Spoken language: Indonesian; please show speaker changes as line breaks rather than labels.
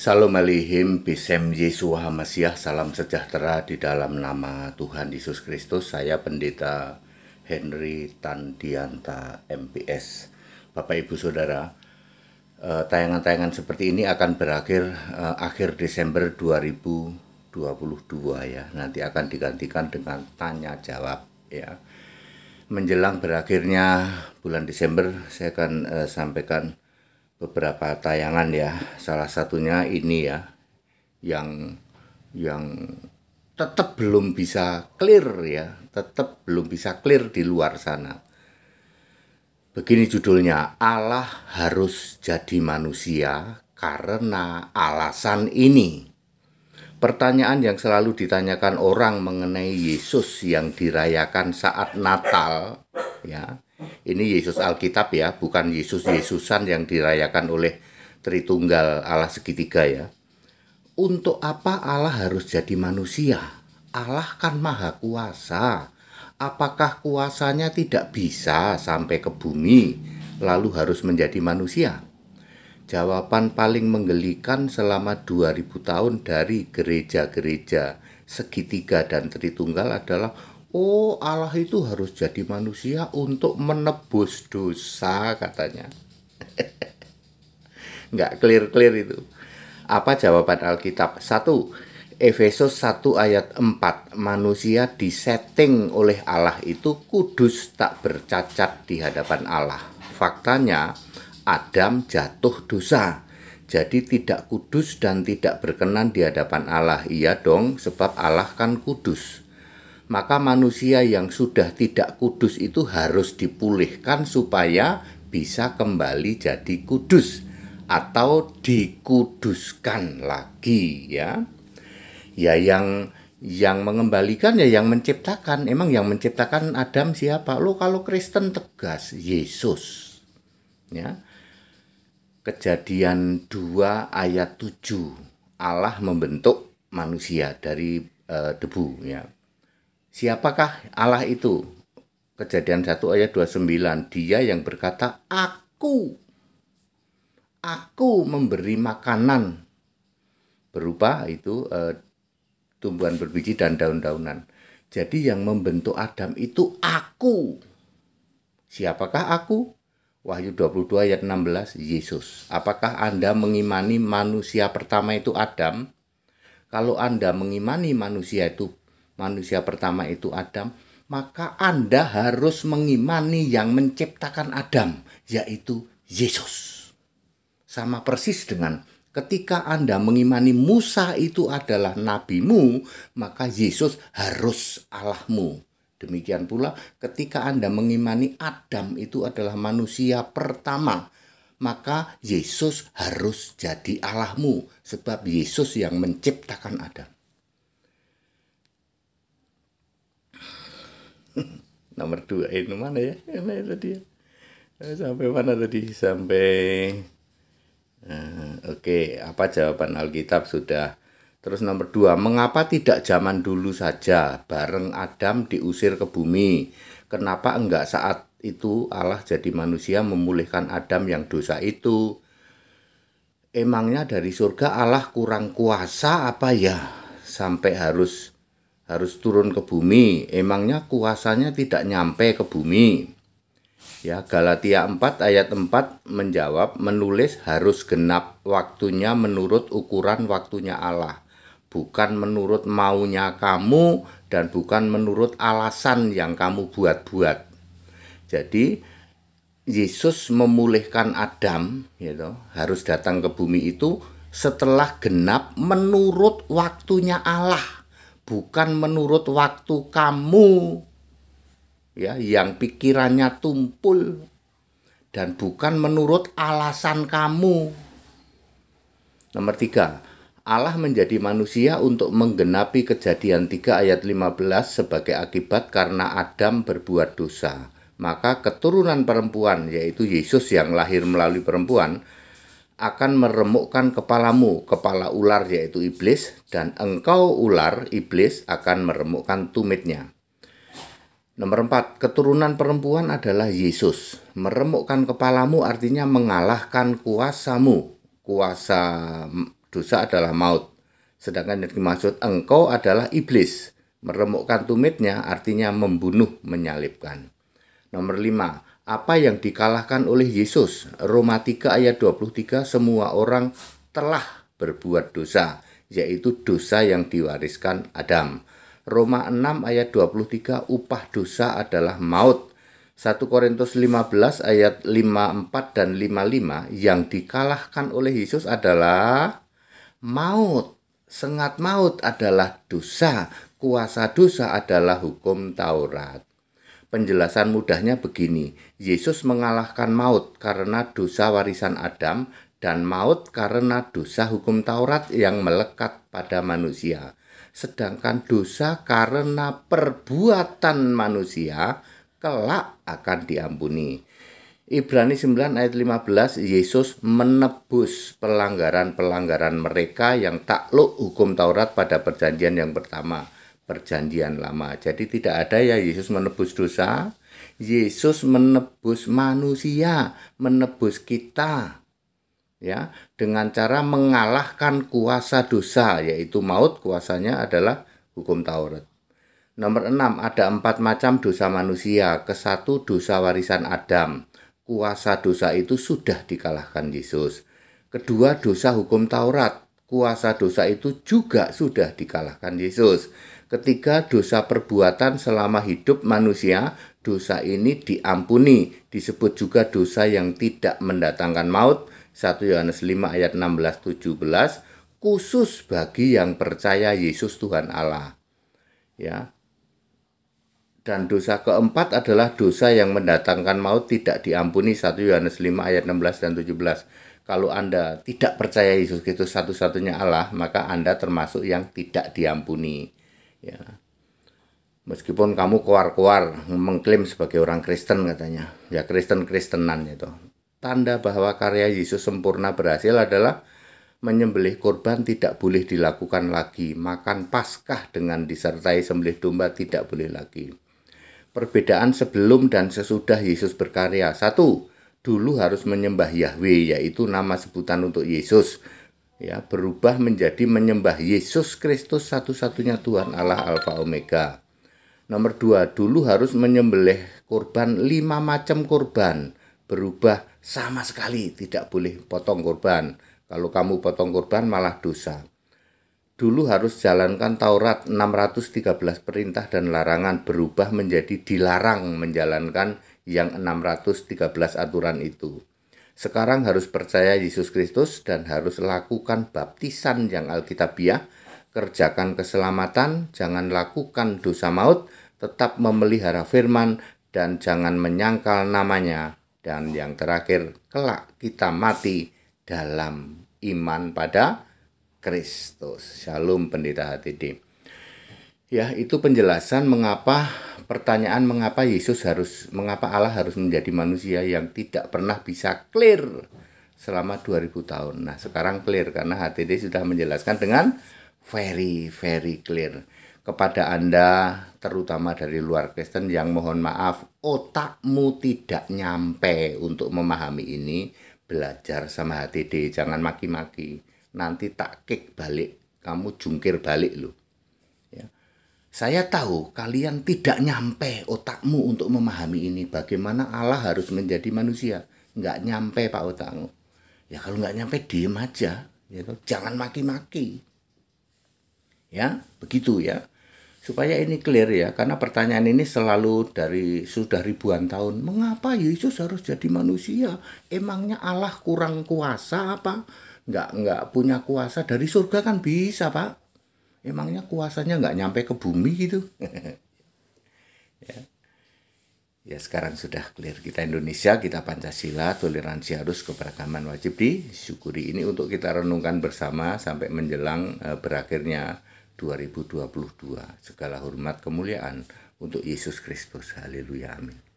Salam alihim, bisem Yesus Hamasyah salam sejahtera di dalam nama Tuhan Yesus Kristus. Saya Pendeta Henry Tandianta MPS. Bapak Ibu Saudara, eh, tayangan-tayangan seperti ini akan berakhir eh, akhir Desember 2022 ya. Nanti akan digantikan dengan tanya jawab ya. Menjelang berakhirnya bulan Desember saya akan eh, sampaikan beberapa tayangan ya salah satunya ini ya yang yang tetap belum bisa clear ya tetap belum bisa clear di luar sana begini judulnya Allah harus jadi manusia karena alasan ini pertanyaan yang selalu ditanyakan orang mengenai Yesus yang dirayakan saat Natal ya ini Yesus Alkitab ya, bukan Yesus Yesusan yang dirayakan oleh Tritunggal Allah segitiga ya. Untuk apa Allah harus jadi manusia? Allah kan maha kuasa. Apakah kuasanya tidak bisa sampai ke bumi lalu harus menjadi manusia? Jawaban paling menggelikan selama 2000 tahun dari gereja-gereja segitiga dan tritunggal adalah Oh, Allah itu harus jadi manusia untuk menebus dosa katanya. Nggak clear-clear itu. Apa jawaban Alkitab? Satu, Efesus 1 ayat 4 Manusia disetting oleh Allah itu kudus tak bercacat di hadapan Allah Faktanya Adam jatuh dosa jadi tidak kudus dan tidak berkenan di hadapan Allah. Iya dong, sebab Allah kan kudus maka manusia yang sudah tidak kudus itu harus dipulihkan supaya bisa kembali jadi kudus atau dikuduskan lagi ya. Ya yang yang mengembalikan ya yang menciptakan. Emang yang menciptakan Adam siapa? Lo kalau Kristen tegas Yesus. Ya. Kejadian 2 ayat 7. Allah membentuk manusia dari uh, debu ya. Siapakah Allah itu? Kejadian 1 ayat 29. Dia yang berkata, "Aku aku memberi makanan berupa itu eh, tumbuhan berbiji dan daun-daunan. Jadi yang membentuk Adam itu aku. Siapakah aku? Wahyu 22 ayat 16 Yesus. Apakah Anda mengimani manusia pertama itu Adam? Kalau Anda mengimani manusia itu manusia pertama itu Adam, maka Anda harus mengimani yang menciptakan Adam, yaitu Yesus. Sama persis dengan ketika Anda mengimani Musa itu adalah nabimu, maka Yesus harus Allahmu. Demikian pula ketika Anda mengimani Adam itu adalah manusia pertama, maka Yesus harus jadi Allahmu sebab Yesus yang menciptakan Adam. nomor dua ini mana ya ini tadi ya sampai mana tadi sampai eh, oke okay. apa jawaban Alkitab sudah terus nomor dua mengapa tidak zaman dulu saja bareng Adam diusir ke bumi kenapa enggak saat itu Allah jadi manusia memulihkan Adam yang dosa itu emangnya dari surga Allah kurang kuasa apa ya sampai harus harus turun ke bumi. Emangnya kuasanya tidak nyampe ke bumi. Ya, Galatia 4 ayat 4 menjawab menulis harus genap waktunya menurut ukuran waktunya Allah, bukan menurut maunya kamu dan bukan menurut alasan yang kamu buat-buat. Jadi Yesus memulihkan Adam, know, harus datang ke bumi itu setelah genap menurut waktunya Allah bukan menurut waktu kamu ya yang pikirannya tumpul dan bukan menurut alasan kamu. Nomor tiga, Allah menjadi manusia untuk menggenapi kejadian 3 ayat 15 sebagai akibat karena Adam berbuat dosa. Maka keturunan perempuan yaitu Yesus yang lahir melalui perempuan akan meremukkan kepalamu, kepala ular yaitu iblis, dan engkau ular iblis akan meremukkan tumitnya. Nomor empat, keturunan perempuan adalah Yesus. Meremukkan kepalamu artinya mengalahkan kuasamu. Kuasa dosa adalah maut. Sedangkan yang dimaksud engkau adalah iblis. Meremukkan tumitnya artinya membunuh, menyalibkan. Nomor 5. Apa yang dikalahkan oleh Yesus? Roma 3 ayat 23 semua orang telah berbuat dosa, yaitu dosa yang diwariskan Adam. Roma 6 ayat 23 upah dosa adalah maut. 1 Korintus 15 ayat 54 dan 55 yang dikalahkan oleh Yesus adalah maut. Sengat maut adalah dosa, kuasa dosa adalah hukum Taurat. Penjelasan mudahnya begini, Yesus mengalahkan maut karena dosa warisan Adam dan maut karena dosa hukum Taurat yang melekat pada manusia. Sedangkan dosa karena perbuatan manusia kelak akan diampuni. Ibrani 9 ayat 15 Yesus menebus pelanggaran-pelanggaran mereka yang takluk hukum Taurat pada perjanjian yang pertama perjanjian lama. Jadi tidak ada ya Yesus menebus dosa, Yesus menebus manusia, menebus kita. Ya, dengan cara mengalahkan kuasa dosa yaitu maut, kuasanya adalah hukum Taurat. Nomor enam ada empat macam dosa manusia. Kesatu dosa warisan Adam. Kuasa dosa itu sudah dikalahkan Yesus. Kedua dosa hukum Taurat kuasa dosa itu juga sudah dikalahkan Yesus. Ketika dosa perbuatan selama hidup manusia, dosa ini diampuni, disebut juga dosa yang tidak mendatangkan maut. 1 Yohanes 5 ayat 16 17 khusus bagi yang percaya Yesus Tuhan Allah. Ya, dan dosa keempat adalah dosa yang mendatangkan maut tidak diampuni 1 Yohanes 5 ayat 16 dan 17. Kalau Anda tidak percaya Yesus Kristus satu-satunya Allah, maka Anda termasuk yang tidak diampuni. Ya. Meskipun kamu keluar-keluar mengklaim sebagai orang Kristen katanya, ya Kristen-Kristenan itu. Tanda bahwa karya Yesus sempurna berhasil adalah menyembelih korban tidak boleh dilakukan lagi, makan paskah dengan disertai sembelih domba tidak boleh lagi perbedaan sebelum dan sesudah Yesus berkarya. Satu, dulu harus menyembah Yahweh yaitu nama sebutan untuk Yesus. Ya, berubah menjadi menyembah Yesus Kristus satu-satunya Tuhan Allah Alfa Omega. Nomor dua, dulu harus menyembelih korban lima macam korban. Berubah sama sekali, tidak boleh potong korban. Kalau kamu potong korban malah dosa dulu harus jalankan Taurat 613 perintah dan larangan berubah menjadi dilarang menjalankan yang 613 aturan itu. Sekarang harus percaya Yesus Kristus dan harus lakukan baptisan yang alkitabiah, kerjakan keselamatan, jangan lakukan dosa maut, tetap memelihara firman dan jangan menyangkal namanya. Dan yang terakhir, kelak kita mati dalam iman pada Kristus. Shalom Pendeta HTD. Ya, itu penjelasan mengapa pertanyaan mengapa Yesus harus mengapa Allah harus menjadi manusia yang tidak pernah bisa clear selama 2000 tahun. Nah, sekarang clear karena HTD sudah menjelaskan dengan very very clear kepada Anda terutama dari luar Kristen yang mohon maaf otakmu tidak nyampe untuk memahami ini belajar sama HTD jangan maki-maki nanti tak kick balik, kamu jungkir balik loh. Ya. Saya tahu kalian tidak nyampe otakmu untuk memahami ini, bagaimana Allah harus menjadi manusia. Nggak nyampe pak otakmu. Ya kalau nggak nyampe diem aja, ya, jangan maki-maki. Ya, begitu ya supaya ini clear ya karena pertanyaan ini selalu dari sudah ribuan tahun mengapa Yesus harus jadi manusia emangnya Allah kurang kuasa apa nggak nggak punya kuasa dari surga kan bisa pak emangnya kuasanya nggak nyampe ke bumi gitu ya ya sekarang sudah clear kita Indonesia kita Pancasila toleransi harus keberagaman wajib di syukuri ini untuk kita renungkan bersama sampai menjelang eh, berakhirnya 2022 segala hormat kemuliaan untuk Yesus Kristus haleluya amin